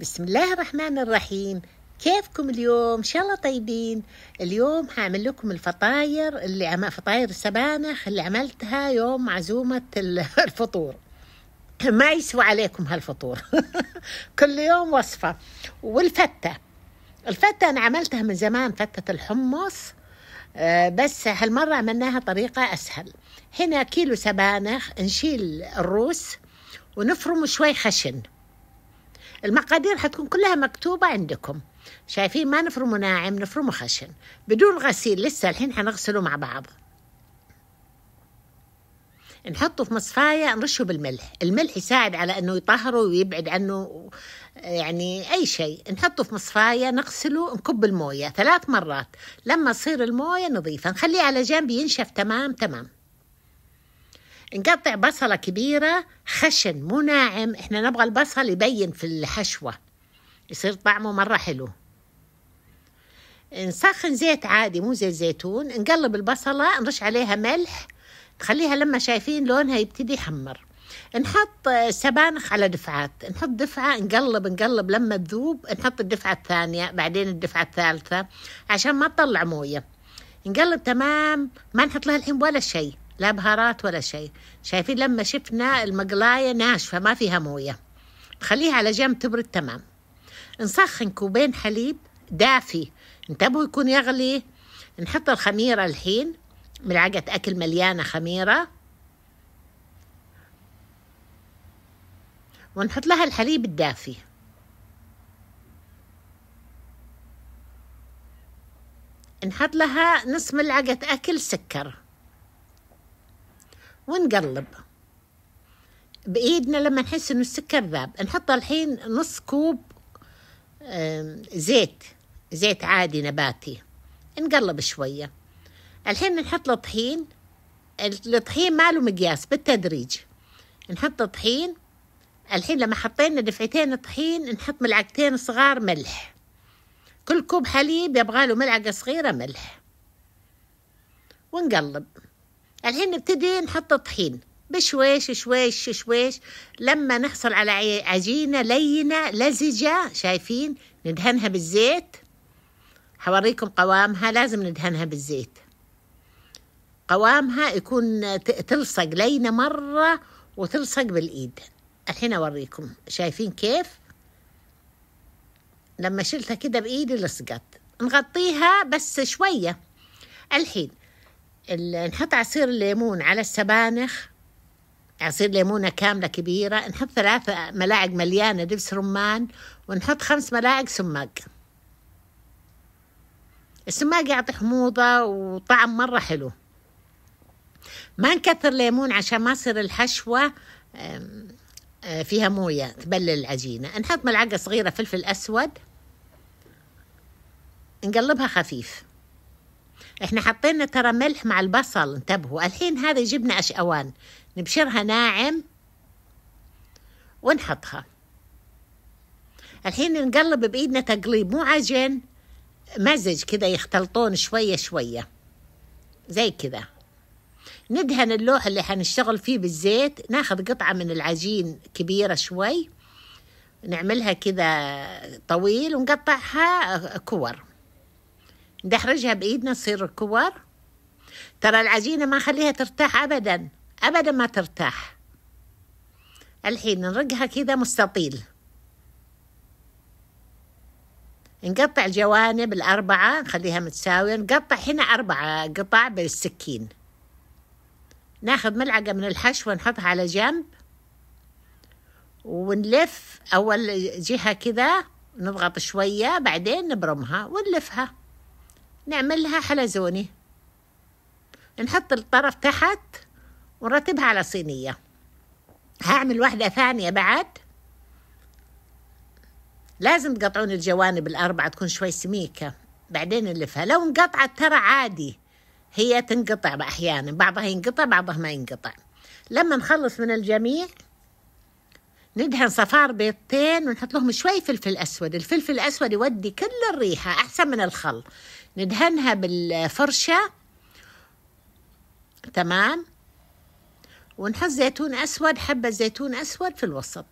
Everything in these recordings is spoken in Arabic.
بسم الله الرحمن الرحيم كيفكم اليوم ان شاء الله طيبين اليوم حعمل لكم الفطاير اللي عم... فطاير السبانخ اللي عملتها يوم عزومه الفطور ما يسوى عليكم هالفطور كل يوم وصفه والفته الفته انا عملتها من زمان فته الحمص آه، بس هالمرة عملناها طريقة أسهل هنا كيلو سبانخ نشيل الروس ونفرم شوي خشن المقادير حتكون كلها مكتوبة عندكم شايفين ما نفرمه ناعم نفرمه خشن بدون غسيل لسه الحين حنغسله مع بعض نحطه في مصفاية نرشه بالملح الملح يساعد على أنه يطهره ويبعد عنه يعني أي شيء نحطه في مصفاية نغسله نكب الموية ثلاث مرات لما تصير الموية نظيفة نخليه على جنب ينشف تمام تمام نقطع بصلة كبيرة خشن مو ناعم احنا نبغى البصل يبين في الحشوة يصير طعمه مرة حلو نسخن زيت عادي مو زيت زيتون نقلب البصلة نرش عليها ملح تخليها لما شايفين لونها يبتدي يحمر نحط سبانخ على دفعات نحط دفعة نقلب نقلب لما تذوب نحط الدفعة الثانية بعدين الدفعة الثالثة عشان ما تطلع موية نقلب تمام ما نحط لها الحين ولا شيء لا بهارات ولا شيء شايفين لما شفنا المقلاية ناشفة ما فيها موية خليها على جنب تبرد تمام نسخن كوبين حليب دافي انتبهوا يكون يغلي نحط الخميرة الحين ملعقة أكل مليانة خميرة ونحط لها الحليب الدافي نحط لها نص ملعقة أكل سكر ونقلب بايدنا لما نحس انه السكر ذاب نحط الحين نص كوب زيت زيت عادي نباتي نقلب شويه الحين نحط له طحين الطحين ما له مقياس بالتدريج نحط طحين الحين لما حطينا دفعتين طحين نحط ملعقتين صغار ملح كل كوب حليب يبغاله ملعقه صغيره ملح ونقلب الحين نبتدي نحط الطحين بشويش شويش شويش لما نحصل على عجينة لينة لزجة شايفين ندهنها بالزيت حوريكم قوامها لازم ندهنها بالزيت قوامها يكون تلصق لينة مرة وتلصق بالإيد الحين أوريكم شايفين كيف لما شلتها كده بإيدي لصقت نغطيها بس شوية الحين نحط عصير الليمون على السبانخ عصير ليمونة كاملة كبيرة نحط ثلاث ملاعق مليانة دبس رمان ونحط خمس ملاعق سماق السماق يعطي حموضة وطعم مرة حلو ما نكثر ليمون عشان ما تصير الحشوة آه، فيها موية تبلل العجينة نحط ملعقة صغيرة فلفل أسود نقلبها خفيف احنا حطينا ترى ملح مع البصل انتبهوا الحين هذا جبنا اشقوان نبشرها ناعم ونحطها الحين نقلب بايدنا تقليب مو عجن مزج كذا يختلطون شويه شويه زي كذا ندهن اللوح اللي حنشتغل فيه بالزيت ناخذ قطعه من العجين كبيره شوي نعملها كذا طويل ونقطعها كور ندحرجها بايدنا تصير الكور ترى العجينه ما خليها ترتاح ابدا ابدا ما ترتاح الحين نرقها كذا مستطيل نقطع الجوانب الأربعة نخليها متساوية نقطع هنا أربعة قطع بالسكين ناخذ ملعقة من الحشوة ونحطها على جنب ونلف أول جهة كذا نضغط شوية بعدين نبرمها ونلفها نعمل لها حلزوني نحط الطرف تحت ونرتبها على صينية هعمل واحدة ثانية بعد لازم تقطعون الجوانب الأربعة تكون شوي سميكة بعدين نلفها لو انقطعت ترى عادي هي تنقطع أحيانا بعضها ينقطع بعضها ما ينقطع لما نخلص من الجميع ندهن صفار بيضتين ونحط لهم شوي فلفل أسود الفلفل الأسود يودي كل الريحة أحسن من الخل ندهنها بالفرشة تمام ونحط زيتون أسود حبة زيتون أسود في الوسط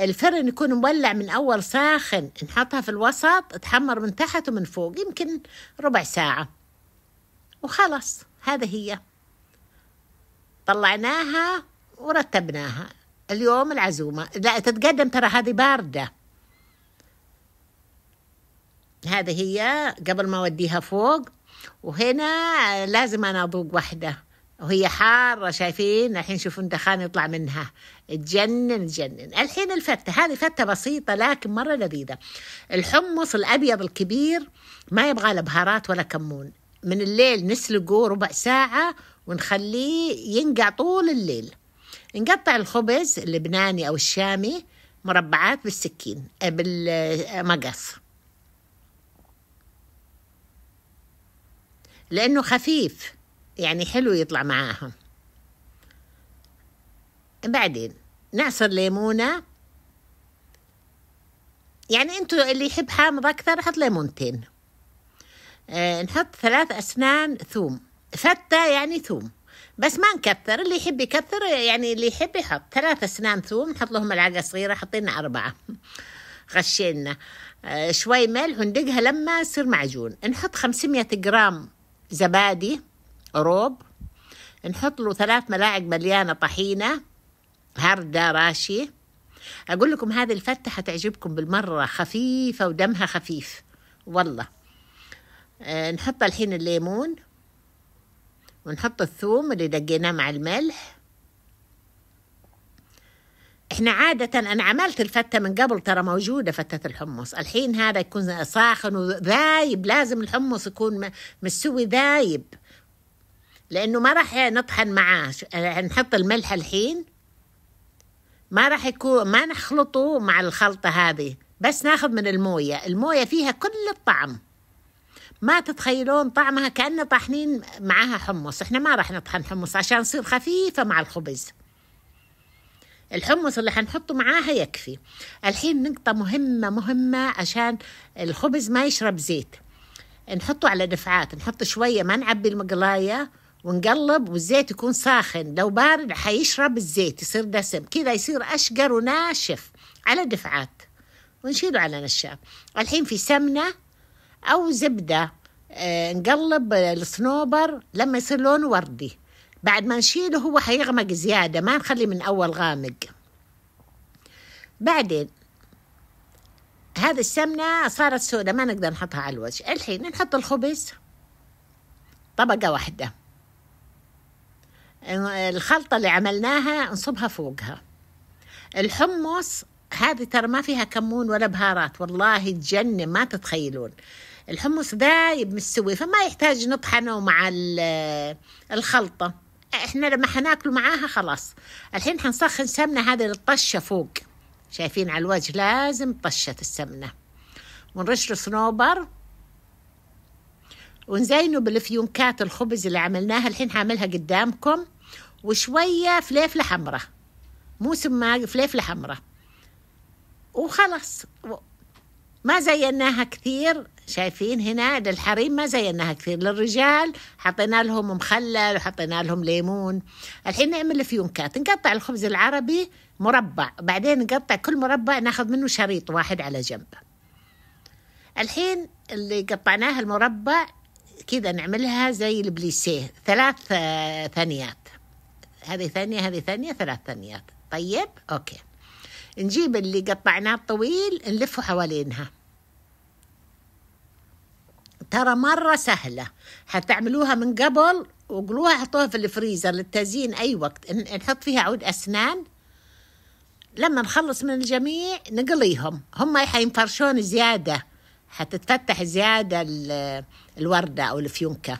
الفرن يكون مولع من أول ساخن نحطها في الوسط تحمر من تحت ومن فوق يمكن ربع ساعة وخلاص هذا هي طلعناها ورتبناها اليوم العزومة لا تتقدم ترى هذه باردة هذه هي قبل ما اوديها فوق وهنا لازم انا اذوق واحده وهي حارة شايفين الحين شوفوا الدخان يطلع منها تجنن تجنن الحين الفتة هذه فتة بسيطة لكن مرة لذيذة الحمص الأبيض الكبير ما يبغى له بهارات ولا كمون من الليل نسلقه ربع ساعة ونخليه ينقع طول الليل نقطع الخبز اللبناني أو الشامي مربعات بالسكين بالمقص لأنه خفيف يعني حلو يطلع معاهم بعدين نعصر ليمونة يعني انتوا اللي يحب حامض أكثر حط ليمونتين آه نحط ثلاث أسنان ثوم فتة يعني ثوم بس ما نكثر اللي يحب يكثر يعني اللي يحب يحط ثلاث أسنان ثوم نحط لهم ملعقة صغيرة حطينا أربعة غشينا آه شوي ملح وندقها لما يصير معجون نحط 500 جرام زبادي روب نحط له ثلاث ملاعق مليانة طحينة هردة راشي أقول لكم هذه الفتة حتعجبكم بالمرة خفيفة ودمها خفيف والله أه نحط الحين الليمون ونحط الثوم اللي دقيناه مع الملح احنا عادة انا عملت الفتة من قبل ترى موجودة فتة الحمص الحين هذا يكون ساخن وذايب لازم الحمص يكون مستوي ذايب لانه ما راح نطحن معاه آه، نحط الملح الحين ما راح يكون ما نخلطه مع الخلطة هذه بس ناخذ من الموية الموية فيها كل الطعم ما تتخيلون طعمها كأنه طاحنين معاها حمص احنا ما راح نطحن حمص عشان يصير خفيفة مع الخبز الحمص اللي هنحطه معاها يكفي الحين نقطة مهمة مهمة عشان الخبز ما يشرب زيت نحطه على دفعات نحط شوية ما نعبي المقلاية ونقلب والزيت يكون ساخن لو بارد حيشرب الزيت يصير دسم كذا يصير أشقر وناشف على دفعات ونشيله على نشاف الحين في سمنة أو زبدة آه، نقلب الصنوبر لما يصير لونه وردي بعد ما نشيله هو حيغمق زيادة ما نخلي من أول غامق بعدين هذه السمنة صارت سودة ما نقدر نحطها على الوجه الحين نحط الخبز طبقة واحدة الخلطة اللي عملناها نصبها فوقها الحمص هذه ترى ما فيها كمون ولا بهارات والله تجنن ما تتخيلون الحمص ذايب مستوي فما يحتاج نطحنه مع الخلطه احنا لما حناكله معاها خلاص الحين حنسخن سمنه هذه الطشه فوق شايفين على الوجه لازم طشه السمنه ونرش الصنوبر صنوبر ونزينه بالفيونكات الخبز اللي عملناها الحين حاملها قدامكم وشويه فليفله حمراء مو سماق فليفله حمراء وخلاص ما زيناها كثير شايفين هنا للحريم ما زيناها كثير للرجال حطينا لهم مخلل وحطينا لهم ليمون الحين نعمل فيونكات نقطع الخبز العربي مربع بعدين نقطع كل مربع ناخذ منه شريط واحد على جنب الحين اللي قطعناها المربع كذا نعملها زي البليسيه ثلاث آه، ثانيات هذه ثانية هذه ثانية ثلاث ثانيات طيب أوكي نجيب اللي قطعناه الطويل نلفه حوالينها ترى مرة سهلة حتعملوها من قبل وقلوها حطوها في الفريزر للتزيين أي وقت نحط فيها عود أسنان لما نخلص من الجميع نقليهم هم حينفرشون زيادة حتتفتح زيادة الوردة أو الفيونكة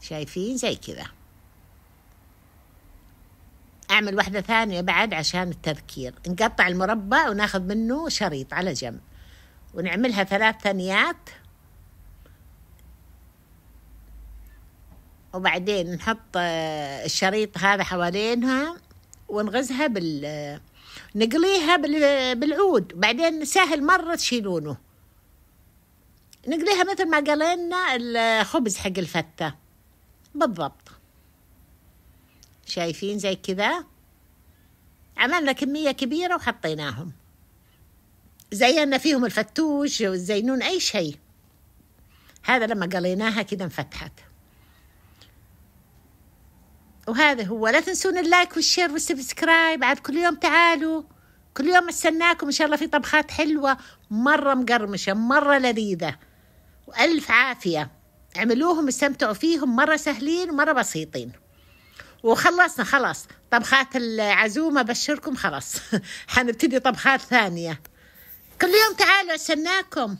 شايفين زي كذا أعمل واحدة ثانية بعد عشان التذكير نقطع المربع وناخذ منه شريط على جنب ونعملها ثلاث ثنيات وبعدين نحط آه، الشريط هذا حوالينها ونغزها بال آه، نقليها آه، بالعود بعدين سهل مرة تشيلونه نقليها مثل ما قلنا الخبز حق الفتة بالضبط شايفين زي كذا عملنا كمية كبيرة وحطيناهم زينا فيهم الفتوش والزينون أي شيء هذا لما قليناها كذا انفتحت وهذا هو لا تنسون اللايك والشير والسبسكرايب عاد كل يوم تعالوا كل يوم استناكم ان شاء الله في طبخات حلوه مره مقرمشه مره لذيذه والف عافيه اعملوهم استمتعوا فيهم مره سهلين ومره بسيطين وخلصنا خلاص طبخات العزومه بشركم خلاص حنبتدي طبخات ثانيه كل يوم تعالوا استناكم